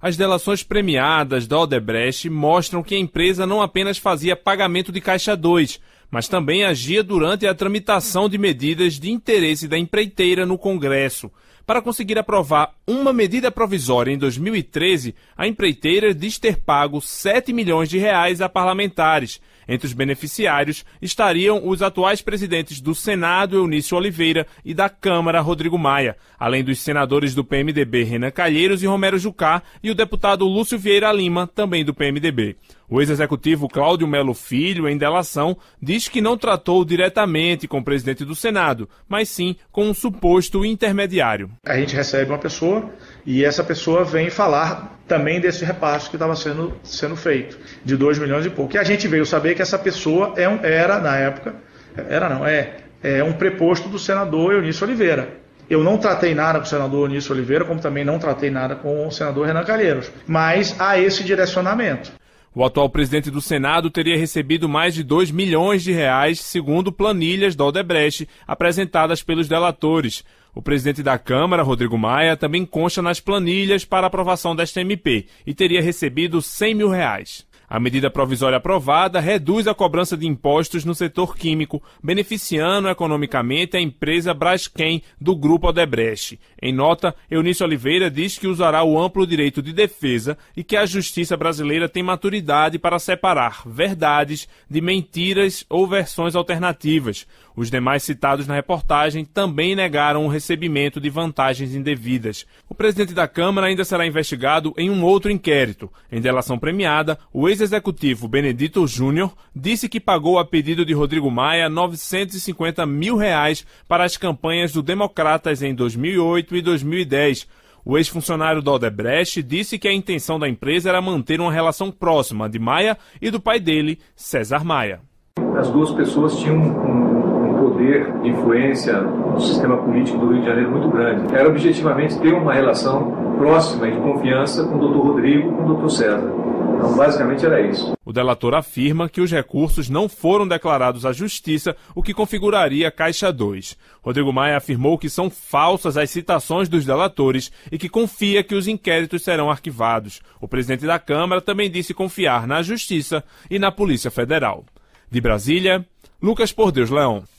As delações premiadas da Odebrecht mostram que a empresa não apenas fazia pagamento de caixa 2, mas também agia durante a tramitação de medidas de interesse da empreiteira no Congresso. Para conseguir aprovar uma medida provisória em 2013, a empreiteira diz ter pago 7 milhões de reais a parlamentares. Entre os beneficiários estariam os atuais presidentes do Senado, Eunício Oliveira, e da Câmara, Rodrigo Maia, além dos senadores do PMDB, Renan Calheiros e Romero Jucá, e o deputado Lúcio Vieira Lima, também do PMDB. O ex-executivo Cláudio Melo Filho, em delação, diz que não tratou diretamente com o presidente do Senado, mas sim com um suposto intermediário. A gente recebe uma pessoa e essa pessoa vem falar também desse repasso que estava sendo, sendo feito, de 2 milhões e pouco. E a gente veio saber que essa pessoa é um, era, na época, era não, é, é um preposto do senador Eunício Oliveira. Eu não tratei nada com o senador Eunício Oliveira, como também não tratei nada com o senador Renan Calheiros, mas há esse direcionamento. O atual presidente do Senado teria recebido mais de 2 milhões de reais, segundo planilhas da Odebrecht apresentadas pelos delatores. O presidente da Câmara, Rodrigo Maia, também consta nas planilhas para aprovação desta MP e teria recebido 100 mil reais. A medida provisória aprovada reduz a cobrança de impostos no setor químico, beneficiando economicamente a empresa Braskem do Grupo Odebrecht. Em nota, Eunício Oliveira diz que usará o amplo direito de defesa e que a justiça brasileira tem maturidade para separar verdades de mentiras ou versões alternativas. Os demais citados na reportagem também negaram o recebimento de vantagens indevidas. O presidente da Câmara ainda será investigado em um outro inquérito. Em delação premiada, o ex ex-executivo Benedito Júnior disse que pagou a pedido de Rodrigo Maia 950 mil reais para as campanhas do Democratas em 2008 e 2010. O ex-funcionário da Odebrecht disse que a intenção da empresa era manter uma relação próxima de Maia e do pai dele, César Maia. As duas pessoas tinham um, um poder de influência no sistema político do Rio de Janeiro muito grande. Era objetivamente ter uma relação próxima e de confiança com o doutor Rodrigo e com o doutor César. Então, basicamente era isso. O delator afirma que os recursos não foram declarados à justiça, o que configuraria Caixa 2. Rodrigo Maia afirmou que são falsas as citações dos delatores e que confia que os inquéritos serão arquivados. O presidente da Câmara também disse confiar na justiça e na Polícia Federal. De Brasília, Lucas Por Deus Leão.